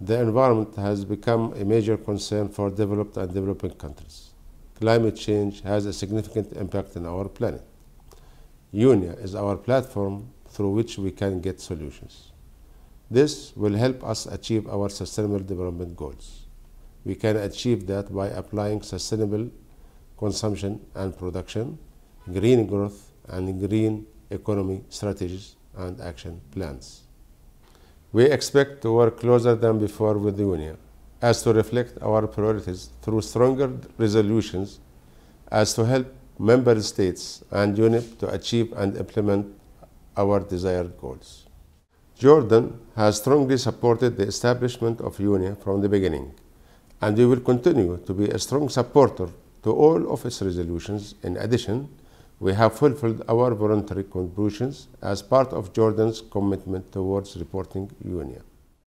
the environment has become a major concern for developed and developing countries. Climate change has a significant impact on our planet. UNIA is our platform through which we can get solutions. This will help us achieve our sustainable development goals. We can achieve that by applying sustainable consumption and production, green growth, and green economy strategies and action plans. We expect to work closer than before with the Union, as to reflect our priorities through stronger resolutions, as to help member states and UNIP to achieve and implement our desired goals. Jordan has strongly supported the establishment of UNIA from the beginning, and we will continue to be a strong supporter to all of its resolutions in addition we have fulfilled our voluntary contributions as part of Jordan's commitment towards reporting union.